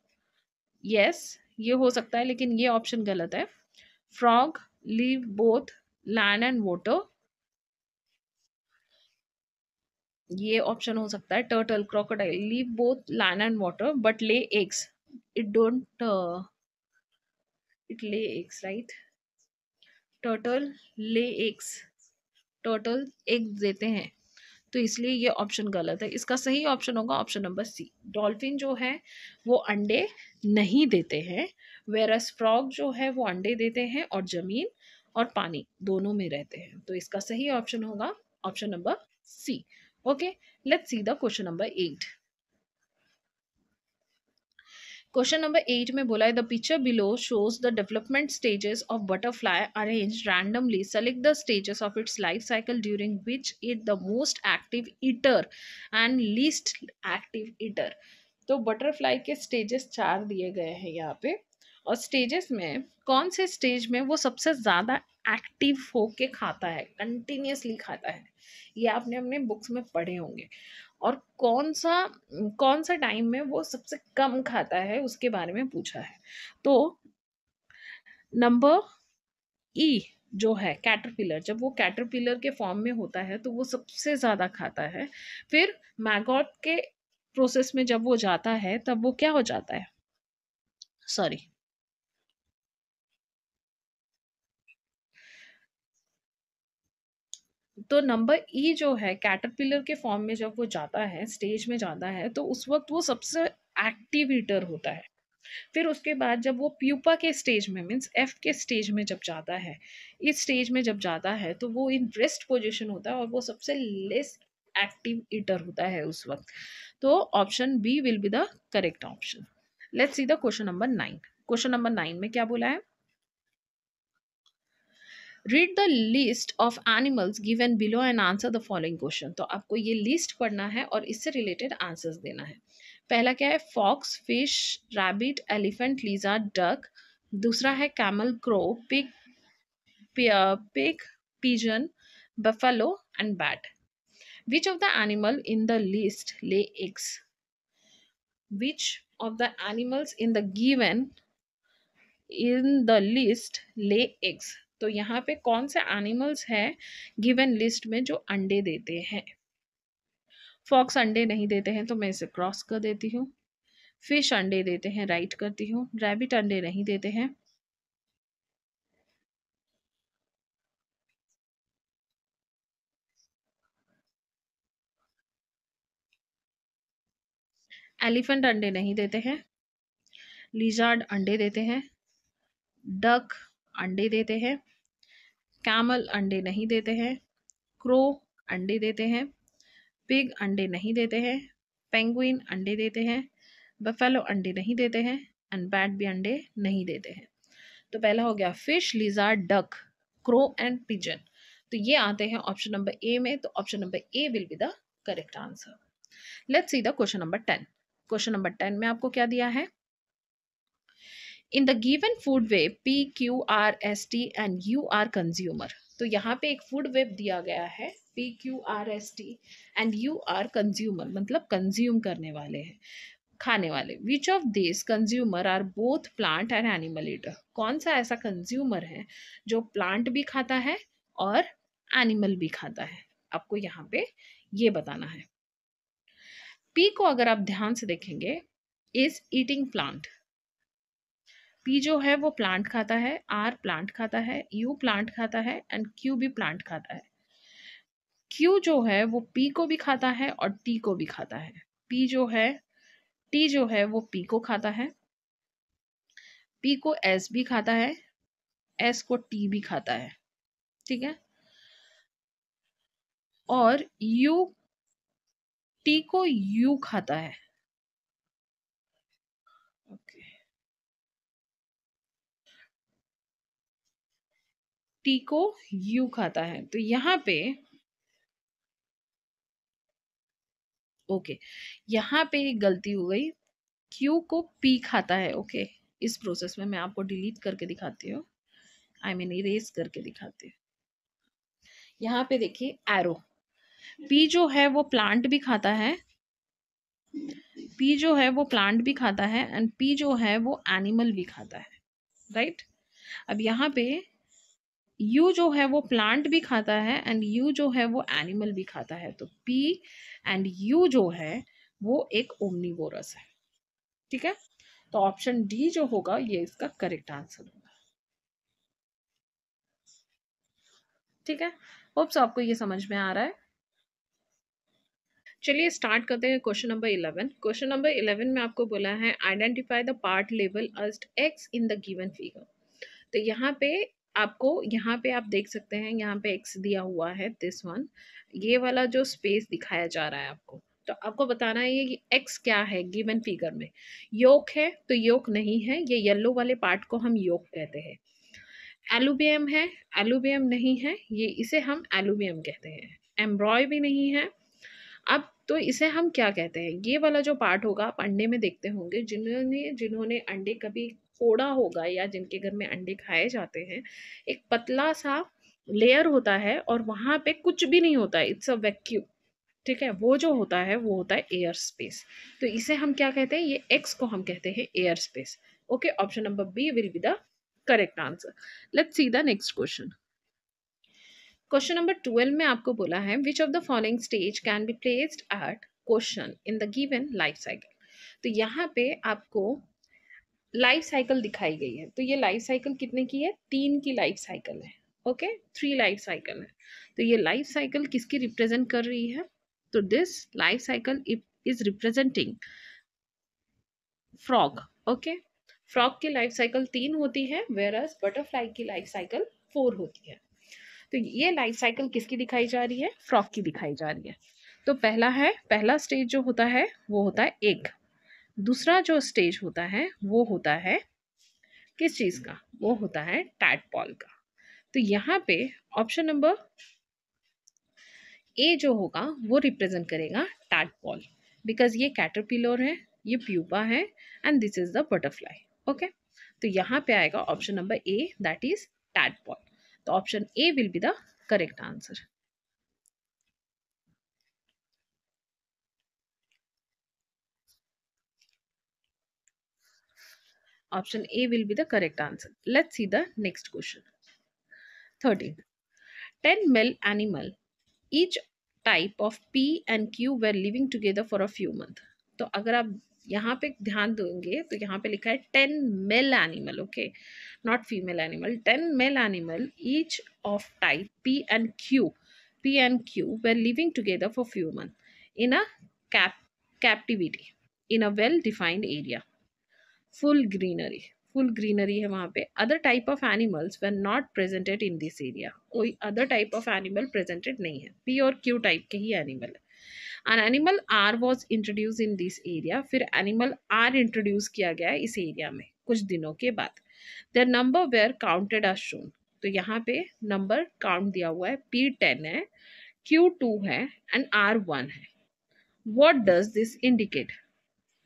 A: यस ये हो सकता है लेकिन ये ऑप्शन गलत है frog live both land and water ये ऑप्शन हो सकता है turtle crocodile live both land and water but lay eggs it don't it lay eggs right turtle lay eggs turtle eggs देते हैं तो इसलिए ये ऑप्शन गलत है इसका सही ऑप्शन होगा ऑप्शन नंबर सी डॉल्फिन जो है वो अंडे नहीं देते हैं वेरस फ्रॉग जो है वो अंडे देते हैं और ज़मीन और पानी दोनों में रहते हैं तो इसका सही ऑप्शन होगा option number C okay let's see the question number eight question number eight में बोला है the picture below shows the development stages of butterfly arrange randomly select the stages of its life cycle during which is the most active eater and least active eater तो butterfly के stages चार दिए गए हैं यहाँ पे और stages में कौन से स्टेज में वो सबसे ज़्यादा एक्टिव होके खाता है कंटिन्यूसली खाता है ये आपने अपने बुक्स में पढ़े होंगे और कौन सा कौन सा टाइम में वो सबसे कम खाता है उसके बारे में पूछा है तो नंबर ई e जो है कैटरपिलर जब वो कैटरपिलर के फॉर्म में होता है तो वो सबसे ज़्यादा खाता है फिर मैगॉट के प्रोसेस में जब वो जाता है तब वो क्या हो जाता है सॉरी तो नंबर ई e जो है कैटरपिलर के फॉर्म में जब वो जाता है स्टेज में जाता है तो उस वक्त वो सबसे एक्टिव ईटर होता है फिर उसके बाद जब वो प्यूपा के स्टेज में मीन्स एफ के स्टेज में जब जाता है इस स्टेज में जब जाता है तो वो इन रेस्ट पोजिशन होता है और वो सबसे लेस एक्टिव ईटर होता है उस वक्त तो option B will be the correct option let's see the question number nine question number nine में क्या बोला है read the list of animals in below and answer the following question तो आपको ये लिस्ट पढ़ना है और इससे रिलेटेड आंसर्स देना है पहला क्या है fox fish rabbit elephant lizard duck दूसरा है camel crow pig pig pigeon buffalo and bat which of the animal in the list lay eggs which of the animals in the given in the list lay eggs तो यहाँ पे कौन से animals हैं given list में जो अंडे देते हैं फॉक्स अंडे नहीं देते हैं तो मैं इसे क्रॉस कर देती हूँ फिश अंडे देते हैं राइट करती हूँ रैबिट अंडे नहीं देते हैं एलिफेंट अंडे नहीं देते हैं लिजार्ड अंडे देते हैं डक अंडे देते हैं कैमल अंडे नहीं देते हैं क्रो अंडे देते हैं पिग अंडे नहीं देते हैं पेंगुइन अंडे देते हैं बफेलो अंडे नहीं देते हैं एंड बैट भी अंडे नहीं देते हैं तो पहला हो गया fish lizard duck crow and pigeon तो ये आते हैं ऑप्शन नंबर ए में तो option number A will be the correct answer let's see the question number ten question number ten में आपको क्या दिया है in the given food web P Q R S T and U are consumer तो यहाँ पे एक food web दिया गया है P Q R S T and U are consumer मतलब कंज्यूम करने वाले हैं खाने वाले which of this consumer are both plant and animal eater कौन सा ऐसा कंज्यूमर है जो प्लांट भी खाता है और एनिमल भी खाता है आपको यहाँ पे ये बताना है पी को अगर आप ध्यान से देखेंगे इज ईटिंग प्लांट पी जो है वो प्लांट खाता है आर प्लांट खाता है यू प्लांट खाता है एंड क्यू भी प्लांट खाता है क्यू जो है वो पी को भी खाता है और टी को भी खाता है पी जो है टी जो है वो पी को खाता है पी को एस भी खाता है एस को टी भी खाता है ठीक है और यू टी को यू खाता है टी को यू खाता है तो यहाँ पे ओके यहां पे एक गलती हो गई क्यू को पी खाता है ओके इस प्रोसेस में मैं आपको डिलीट करके दिखाती हूँ आई मीन इरेज करके दिखाती हूँ यहाँ पे देखिए एरो पी जो है वो प्लांट भी खाता है पी जो है वो प्लांट भी खाता है एंड पी जो है वो एनिमल भी खाता है राइट right? अब यहाँ पे यू जो है वो प्लांट भी खाता है एंड यू जो है वो एनिमल भी खाता है तो पी एंड यू जो है वो एक ओमनीवोरस है ठीक है तो ऑप्शन डी जो होगा ये इसका करेक्ट आंसर होगा ठीक है होप्स आपको ये समझ में आ रहा है चलिए स्टार्ट करते हैं question number eleven question number eleven में आपको बोला है आइडेंटिफाई द पार्ट लेवल as X in the given figure तो यहाँ पे आपको यहाँ पे आप देख सकते हैं यहाँ पे एक्स दिया हुआ है दिस वन ये वाला जो स्पेस दिखाया जा रहा है आपको तो आपको बताना है ये कि एक्स क्या है गिवन फिगर में योग है तो योग नहीं है ये येल्लो वाले पार्ट को हम योग कहते हैं एलुबियम है एलुबियम नहीं है ये इसे हम एलुबियम कहते हैं एम्ब्रॉय भी नहीं है अब तो इसे हम क्या कहते हैं ये वाला जो पार्ट होगा आप अंडे में देखते होंगे जिन्होंने जिन्होंने अंडे कभी फोड़ा होगा या जिनके घर में अंडे खाए जाते हैं एक पतला सा लेयर होता है और वहाँ पे कुछ भी नहीं होता है इट्स अ वैक्यूम ठीक है वो जो होता है वो होता है एयर स्पेस तो इसे हम क्या कहते हैं ये एक्स को हम कहते हैं air space okay option number B will be the correct answer let see the next question question number twelve में आपको बोला है which of the following stage can be placed at question in the given life cycle तो यहाँ पे आपको life cycle दिखाई गई है तो ये लाइफ साइकिल कितने की है तीन की लाइफ साइकिल है ओके थ्री लाइफ साइकिल है तो ये लाइफ साइकिल किसकी रिप्रेजेंट कर रही है तो this life cycle is representing frog okay frog की लाइफ साइकिल तीन होती है वेरस बटरफ्लाई की लाइफ साइकिल फोर होती है तो ये लाइफ साइकिल किसकी दिखाई जा रही है फ्रॉक की दिखाई जा रही है तो पहला है पहला स्टेज जो होता है वो होता है एक दूसरा जो स्टेज होता है वो होता है किस चीज़ का वो होता है टैटपॉल का तो यहाँ पे ऑप्शन नंबर ए जो होगा वो रिप्रेजेंट करेगा टैटपॉल बिकॉज ये कैटरपिलोर है ये प्यूपा है and this is the butterfly okay तो यहाँ पे आएगा option number A that is tadpole तो option A will be the correct answer Option A will be the correct answer. Let's see the next question. 13. 10 male animal. Each type of P and Q were living together for a few month to agar aap यहाँ पे ध्यान देंगे तो यहाँ पे लिखा है ten male animal okay not female animal ten male animal each of type P and Q P and Q were living together for few month in a cap captivity in a well defined area full greenery full greenery है वहाँ पे other type of animals were not presented in this area कोई other type of animal presented नहीं है P और Q type के ही animal है an animal R was introduce in this area फिर एनिमल आर इंट्रोड्यूस किया गया है इस एरिया में कुछ दिनों के बाद their number were counted are shown तो यहाँ पे नंबर काउंट दिया हुआ है पी टेन है क्यू टू है एंड आर वन है वॉट डज दिस इंडिकेट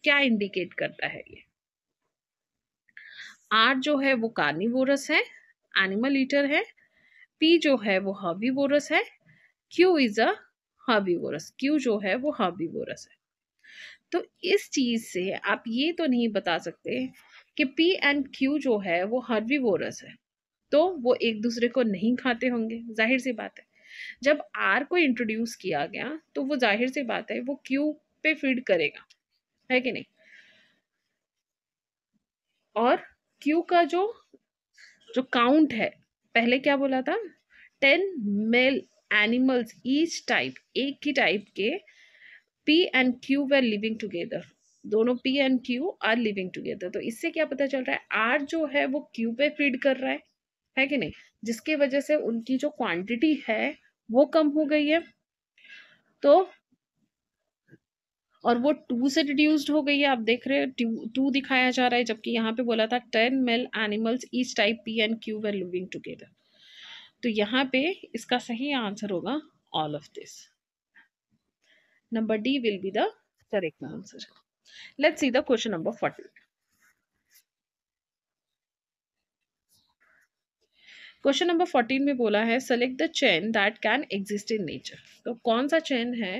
A: क्या इंडिकेट करता है ये आर जो है वो कार्निवोरस है एनिमल ईटर है पी जो है वो हबी है Q is a herbivorous Q जो है वो हबी है तो इस चीज़ से आप ये तो नहीं बता सकते कि पी एंड क्यू जो है वो हर्बीवोरस है तो वो एक दूसरे को नहीं खाते होंगे जाहिर सी बात है जब आर को इंट्रोड्यूस किया गया तो वो जाहिर सी बात है वो क्यू पे फीड करेगा है कि नहीं और क्यू का जो जो काउंट है पहले क्या बोला था ten male animals each type एक ही टाइप के P and Q were living together दोनों P and Q are living together तो इससे क्या पता चल रहा है आर जो है वो क्यू पे फीड कर रहा है है कि नहीं जिसकी वजह से उनकी जो क्वांटिटी है वो कम हो गई है तो और वो टू से रिड्यूस्ड हो गई है आप देख रहे हैं टू दिखाया जा रहा है जबकि यहाँ पे बोला था ten male animals each type P and Q were living together तो यहाँ पे इसका सही आंसर होगा all of this number D will be the correct answer let see the question number forty question number fourteen में बोला है select the chain that can exist in nature तो कौन सा चैन है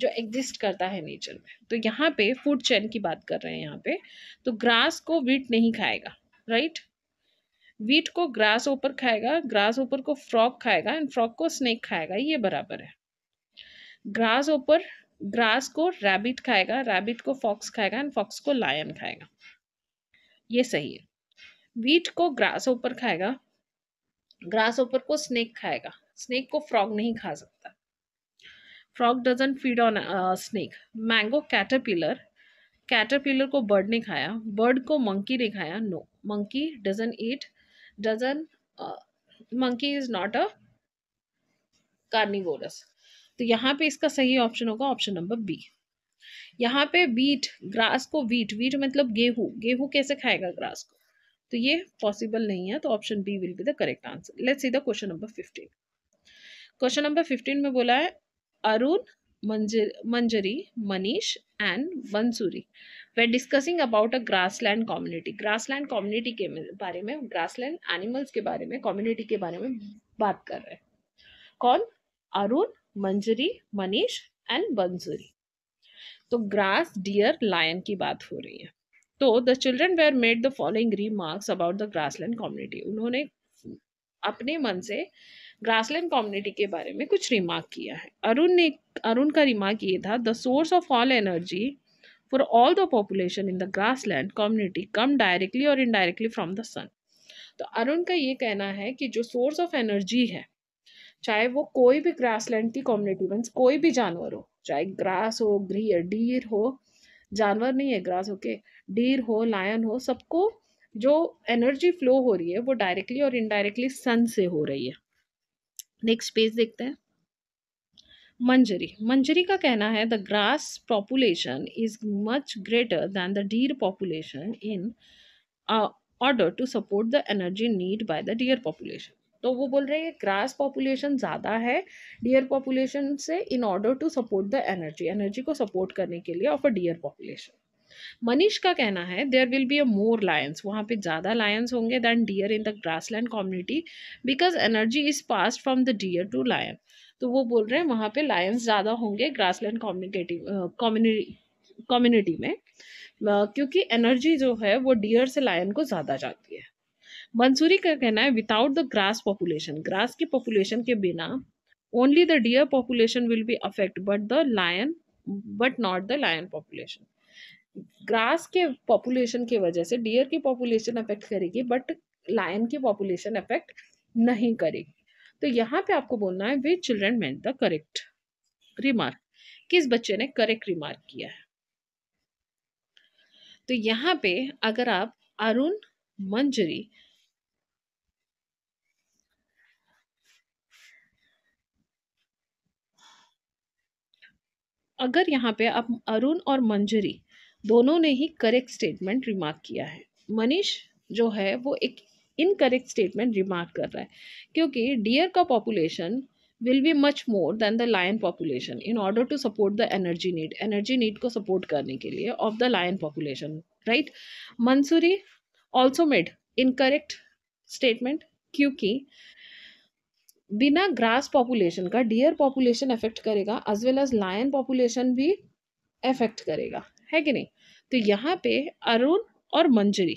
A: जो एग्जिस्ट करता है नेचर में तो यहाँ पे फूड चैन की बात कर रहे हैं यहाँ पे तो ग्रास को वीट नहीं खाएगा राइट वीट को ग्रास ऊपर खाएगा ग्रास ऊपर को फ्रॉक खाएगा एंड फ्रॉक को स्नेक खाएगा ये बराबर है ग्रास ऊपर ग्रास को रैबिट खाएगा रैबिट को फॉक्स खाएगा एंड फॉक्स को लायन खाएगा ये सही है वीट को ग्रास ऊपर खाएगा ग्रास ऊपर को स्नेक खाएगा स्नेक को फ्रॉग नहीं खा सकता frog doesn't feed on snake mango caterpillar caterpillar को बर्ड ने खाया बर्ड को मंकी ने खाया no monkey doesn't eat doesn't monkey is not a carnivorous तो यहाँ पे इसका सही ऑप्शन होगा ऑप्शन नंबर बी यहाँ पे वीट ग्रास को वीट वीट मतलब गेहूँ गेहूँ कैसे खाएगा ग्रास को तो ये पॉसिबल नहीं है तो option B will be the correct answer let's see the question number fifteen question number fifteen में बोला है Arun Manjari Manish and Vansuri were discussing about a grassland community grassland community के बारे में ग्रासलैंड एनिमल्स के बारे में कम्युनिटी के बारे में बात कर रहे हैं कौन अरुण मंजरी मनीष एंड बंसूरी तो ग्रास डियर लायन की बात हो रही है तो the children were made the following remarks about the grassland community उन्होंने अपने मन से ग्रासलैंड कम्युनिटी के बारे में कुछ रिमार्क किया है अरुण ने अरुण का रिमार्क ये था the source of all energy for all the population in the grassland community come directly और इनडायरेक्टली फ्रॉम द सन तो अरुण का ये कहना है कि जो सोर्स ऑफ एनर्जी है चाहे वो कोई भी ग्रासलैंड की कम्युनिटी मीन्स कोई भी जानवर हो चाहे ग्रास हो ग्री डीर हो जानवर नहीं है ग्रास ओके डीर हो लायन हो सबको जो एनर्जी फ्लो हो रही है वो डायरेक्टली और इनडायरेक्टली सन से हो रही है नेक्स्ट पेज देखते हैं मंजरी मंजरी का कहना है the grass population is much greater than the deer population in order to support the energy need by the deer population तो वो बोल रहे हैं ग्रास पॉपुलेशन ज़्यादा है डियर पॉपुलेशन से in order to support the energy energy को support करने के लिए of a deer population Manish का कहना है there will be a more lions वहाँ पे ज़्यादा लायंस होंगे than deer in the grassland community because energy is pass from the deer to lion तो वो बोल रहे हैं वहाँ पे लायंस ज़्यादा होंगे ग्रास लैंड कम्युनिकेटिव कम्युनिटी में क्योंकि एनर्जी जो है वो डियर से लायन को ज़्यादा जाती है मंसूरी का कहना है without the grass population grass की पॉपुलेशन के बिना only the deer population will be affect but the lion but not the lion population grass के पॉपुलेशन की वजह से डियर की पॉपुलेशन अफेक्ट करेगी बट लायन की पॉपुलेशन अफेक्ट नहीं करेगी तो यहाँ पे आपको बोलना है which children made the correct remark किस बच्चे ने करेक्ट रिमार्क किया है तो यहाँ पे अगर आप अरुण मंजरी अगर यहाँ पे आप अरुण और मंजरी दोनों ने ही करेक्ट स्टेटमेंट रिमार्क किया है मनीष जो है वो एक इनकरेक्ट स्टेटमेंट रिमार्क कर रहा है क्योंकि डियर का population will be much more than the lion population in order to support the energy need energy need को सपोर्ट करने के लिए of the lion population right Mansuri also made incorrect statement क्योंकि बिना ग्रास पॉपुलेशन का deer population affect करेगा as well as lion population भी affect करेगा है कि नहीं तो यहाँ पे अरुण और मंजरी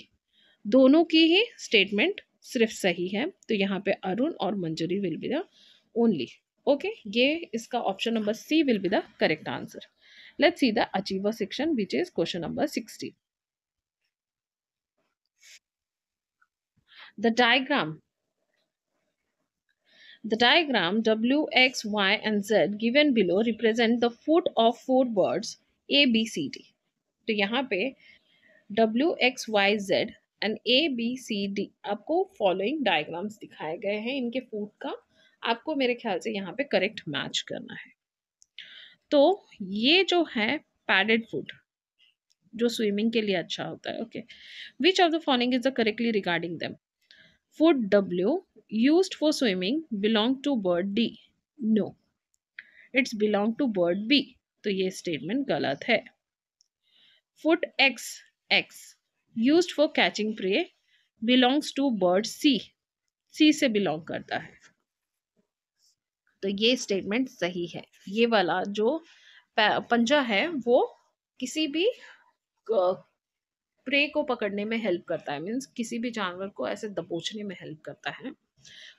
A: दोनों की ही स्टेटमेंट सिर्फ सही है तो यहाँ पे अरुण और Manjari will be the only okay ये इसका option number C will be the correct answer let's see the achiever section which is question number sixty the diagram The diagram W X Y and Z given below represent the foot of four words A B C D. तो यहाँ पे W X Y Z and A B C D आपको following diagrams दिखाए गए हैं इनके food का आपको मेरे ख्याल से यहाँ पे करेक्ट मैच करना है तो ये जो है पैडेड फूड जो स्विमिंग के लिए अच्छा होता है okay which of the following is the correctly regarding them foot W use for swimming belong to bird D no it's belong to bird B तो ये स्टेटमेंट गलत है Foot X X used for catching prey belongs to bird C. C से belong करता है तो ये statement सही है ये वाला जो पंजा है वो किसी भी प्रे को पकड़ने में हेल्प करता है मीन्स किसी भी जानवर को ऐसे दबोचने में हेल्प करता है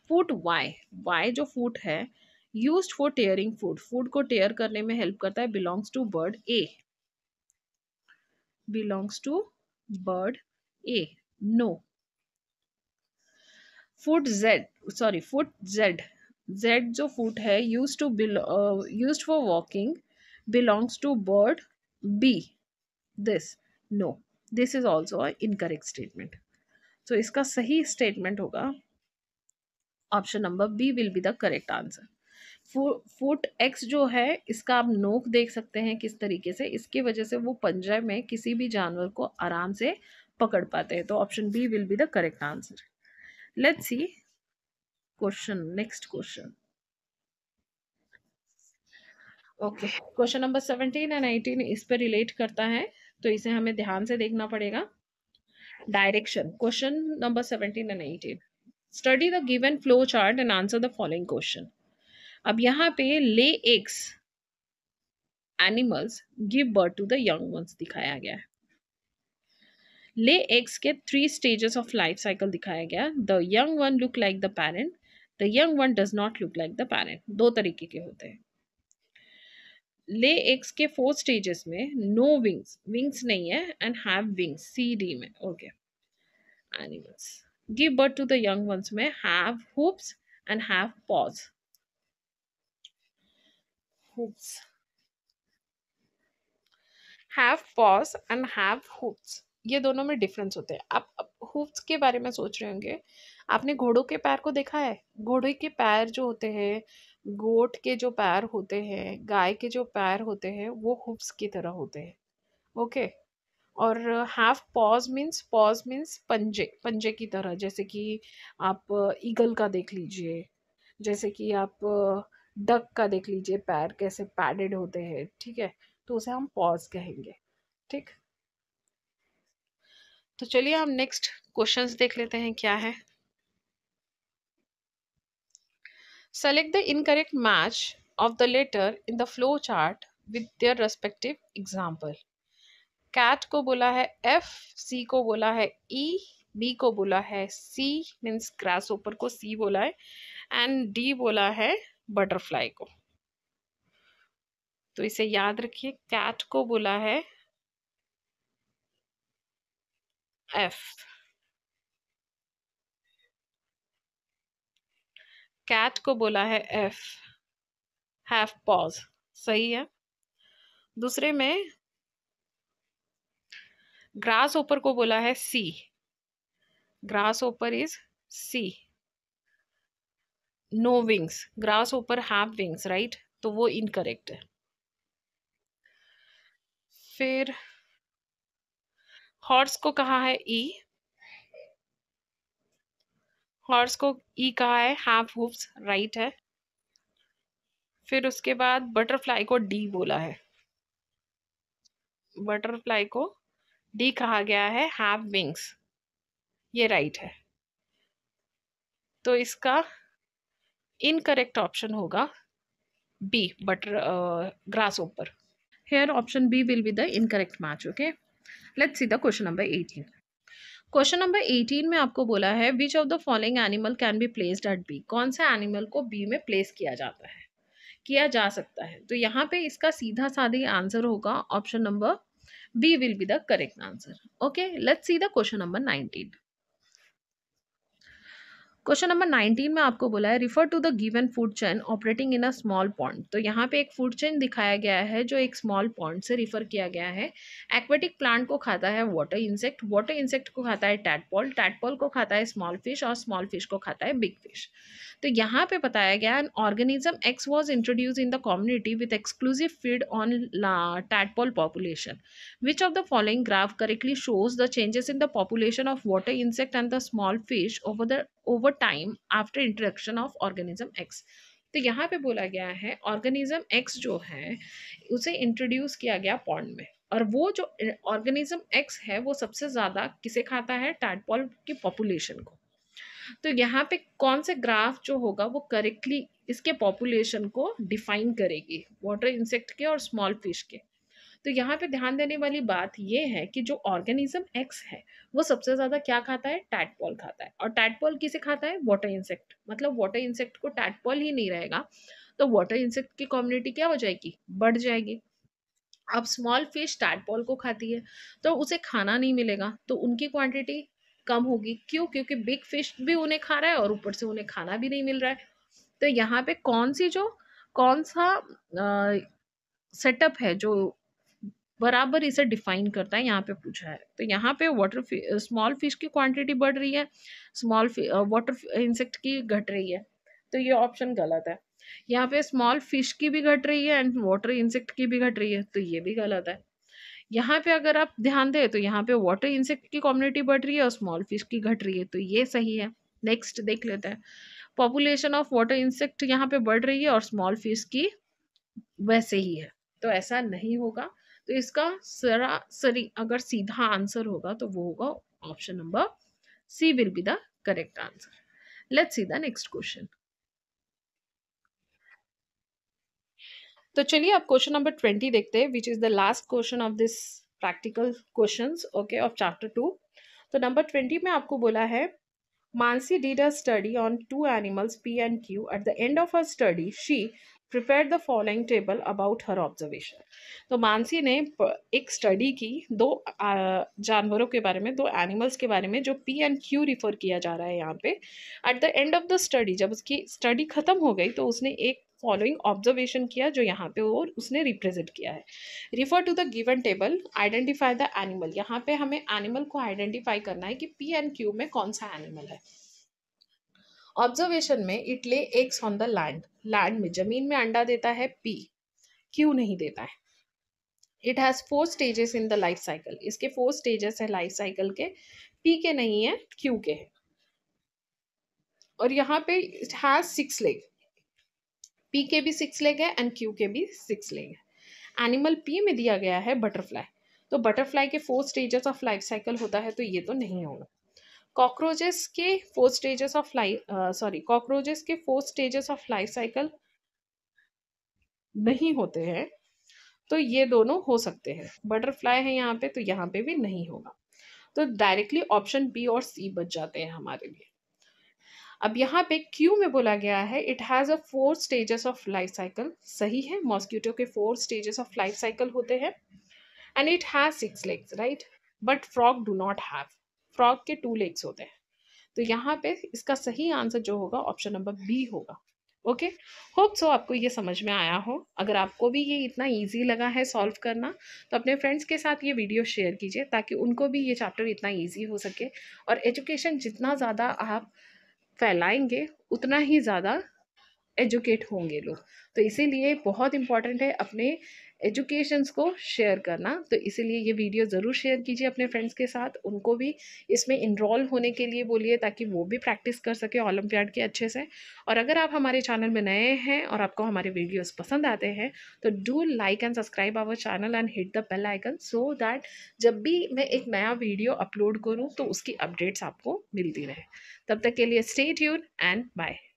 A: फूट वाई वाई जो फूट है use for tearing food food को टेयर करने में हेल्प करता है belongs to bird A belongs to bird A. No. Foot Z. Sorry, foot Z. Z jo foot hai used to be uh, used for walking belongs to bird B. This. No. This is also a incorrect statement. So iska sahi statement hoga option number b will be the correct answer foot X जो है इसका आप नोक देख सकते हैं किस तरीके से इसकी वजह से वो पंजर में किसी भी जानवर को आराम से पकड़ पाते हैं तो option B will be the correct answer let's see question next question okay question number seventeen and eighteen इस पर रिलेट करता है तो इसे हमें ध्यान से देखना पड़ेगा direction question number seventeen and eighteen study the given flow chart and answer the following question अब यहाँ पे lay eggs animals give birth to the young ones दिखाया गया है ले एग्स के three stages of life cycle दिखाया गया the young one look like the parent the young one does not look like the parent दो तरीके के होते हैं ले एग्स के फोर स्टेजेस में नो विंग्स विंग्स नहीं है and have wings C D में okay animals give birth to the young ones में have hooves and have paws hooves Have paws and have hooves ये दोनों में difference होते हैं आप हुफ्स के बारे में सोच रहे होंगे आपने घोड़ों के पैर को देखा है घोड़े के पैर जो होते हैं गोट के जो पैर होते हैं गाय के जो पैर होते हैं वो हुफ्स की तरह होते हैं ओके और hoof paws means paws means पंजे पंजे की तरह जैसे कि आप ईगल का देख लीजिए जैसे कि आप डक का देख लीजिए पैर कैसे पैडेड होते हैं ठीक है तो उसे हम पॉज कहेंगे ठीक तो चलिए हम नेक्स्ट क्वेश्चंस देख लेते हैं क्या है select the incorrect match of the letter in the flow chart with their respective example cat को बोला है एफ सी को बोला है e बी को बोला है सी मीन्स क्रैस ऊपर को सी बोला है एंड डी बोला है बटरफ्लाई को तो इसे याद रखिए कैट को बोला है एफ कैट को बोला है एफ हैफ पॉज सही है दूसरे में ग्रास ओपर को बोला है C grasshopper is C no wings grasshopper have wings right तो वो इनकरेक्ट है फिर हॉर्स को कहा है ई e। हॉर्स को ई e कहा है हैव हुफ्स राइट है फिर उसके बाद बटरफ्लाई को डी बोला है बटरफ्लाई को डी कहा गया है हैव विंग्स ये राइट है तो इसका इनकरेक्ट ऑप्शन होगा B butter grass over here option B will be the incorrect match okay let's see the question number eighteen question number eighteen में आपको बोला है which of the following animal can be placed at B कौन सा animal को B में place किया जाता है किया जा सकता है तो यहाँ पे इसका सीधा साधा आंसर होगा option number B will be the correct answer okay let's see the question number nineteen question number nineteen में आपको बोला है refer to the given food chain operating in a small pond तो यहाँ पे एक फूड चेन दिखाया गया है जो एक स्मॉल पॉन्ड से रिफर किया गया है एक्वेटिक प्लांट को खाता है वाटर इंसेक्ट वाटर इंसेक्ट को खाता है टैटपॉल टैटपॉल को खाता है स्मॉल फिश और स्मॉल फिश को खाता है बिग फिश तो यहाँ पे बताया गया an organism X was introduce in the community with exclusive feed on tadpole population which of the following graph correctly shows the changes in the population of water insect and the small fish over the over time after introduction of organism X तो यहाँ पे बोला गया है organism x जो है उसे introduce किया गया पॉन्ड में और वो जो ऑर्गेनिज्म एक्स है वो सबसे ज़्यादा किसे खाता है टैडपॉल की पॉपुलेशन को तो यहाँ पे कौन से ग्राफ जो होगा वो करेक्टली इसके पॉपुलेशन को डिफाइन करेगी वाटर इंसेक्ट के और स्मॉल फिश के तो यहाँ पे ध्यान देने वाली बात ये है कि जो ऑर्गेनिज्म एक्स है वो सबसे ज़्यादा क्या खाता है टैटपॉल खाता है और टैटपॉल किसे खाता है वाटर इंसेक्ट मतलब वाटर इंसेक्ट को टैटपॉल ही नहीं रहेगा तो वाटर इंसेक्ट की कम्युनिटी क्या हो जाएगी बढ़ जाएगी अब स्मॉल फिश टैटपॉल को खाती है तो उसे खाना नहीं मिलेगा तो उनकी क्वांटिटी कम होगी क्यों क्योंकि बिग फिश भी उन्हें खा रहा है और ऊपर से उन्हें खाना भी नहीं मिल रहा है तो यहाँ पे कौन सी जो कौन सा सेटअप है जो बराबर इसे डिफाइन करता है यहाँ पे पूछा है तो यहाँ पे वाटर स्मॉल फिश की क्वांटिटी बढ़ रही है स्मॉल वाटर इंसेक्ट की घट रही है तो ये ऑप्शन गलत है यहाँ पे स्मॉल फिश की भी घट रही है एंड वाटर इंसेक्ट की भी घट रही है तो ये भी गलत है यहाँ पे अगर आप ध्यान दें तो यहाँ पे वाटर इंसेक्ट की कम्युनिटी बढ़ रही है और स्मॉल फिश की घट रही है तो ये सही है नेक्स्ट देख लेते हैं पॉपुलेशन ऑफ वाटर इंसेक्ट यहाँ पे बढ़ रही है और स्मॉल फिश की वैसे ही है तो ऐसा नहीं होगा तो इसका सरासरी अगर सीधा आंसर होगा तो वो होगा option number C will be the correct answer let's see the next question तो चलिए अब क्वेश्चन नंबर ट्वेंटी देखते हैं which is the last question of this practical question okay of chapter two तो नंबर ट्वेंटी में आपको बोला है Mansi did a study on two animals P and Q at the end of a study she prepare the following table about her observation तो मानसी ने एक study की दो जानवरों के बारे में दो एनिमल्स के बारे में जो पी एंड क्यू रिफर किया जा रहा है यहाँ पे at the end of the study जब उसकी स्टडी खत्म हो गई तो उसने एक फॉलोइंग ऑब्जर्वेशन किया जो यहाँ पे और उसने रिप्रेजेंट किया है refer to the given table identify the animal यहाँ पे हमें एनिमल को आइडेंटिफाई करना है कि पी एंड क्यू में कौन सा एनिमल है ऑब्जर्वेशन में it lay eggs on the land land में जमीन में अंडा देता है पी क्यों नहीं देता है it has four stages in the life cycle इसके फोर स्टेजेस है लाइफ साइकिल के पी के नहीं है क्यू के है और यहाँ पे it has six leg P के भी सिक्स लेग है एंड क्यू के भी सिक्स लेग है एनिमल पी में दिया गया है बटरफ्लाई तो बटरफ्लाई के four stages of life cycle होता है तो ये तो नहीं होगा कॉकरोचेस के four stages of life sorry cockroaches के four stages of life cycle नहीं होते हैं तो ये दोनों हो सकते हैं बटरफ्लाई है यहाँ पे तो यहाँ पे भी नहीं होगा तो डायरेक्टली ऑप्शन बी और सी बच जाते हैं हमारे लिए अब यहाँ पे क्यू में बोला गया है it has a four stages of life cycle सही है मॉस्क्यूटो के four stages of life cycle होते हैं and it has six legs right but frog do not have frog के टू लेग्स होते हैं तो यहाँ पे इसका सही आंसर जो होगा ऑप्शन नंबर बी होगा ओके होप सो आपको ये समझ में आया हो अगर आपको भी ये इतना इजी लगा है सॉल्व करना तो अपने फ्रेंड्स के साथ ये वीडियो शेयर कीजिए ताकि उनको भी ये चैप्टर इतना इजी हो सके और एजुकेशन जितना ज़्यादा आप फैलाएंगे उतना ही ज़्यादा एजुकेट होंगे लोग तो इसीलिए बहुत इम्पॉर्टेंट है अपने एजुकेशंस को शेयर करना तो इसीलिए ये वीडियो ज़रूर शेयर कीजिए अपने फ्रेंड्स के साथ उनको भी इसमें इनरोल होने के लिए बोलिए ताकि वो भी प्रैक्टिस कर सके ओलम्पियाड के अच्छे से और अगर आप हमारे चैनल में नए हैं और आपको हमारे वीडियोस पसंद आते हैं तो do like and subscribe our channel and hit the bell icon so that जब भी मैं एक नया वीडियो अपलोड करूँ तो उसकी अपडेट्स आपको मिलती रहे तब तक के लिए स्टे ट्यून एंड बाय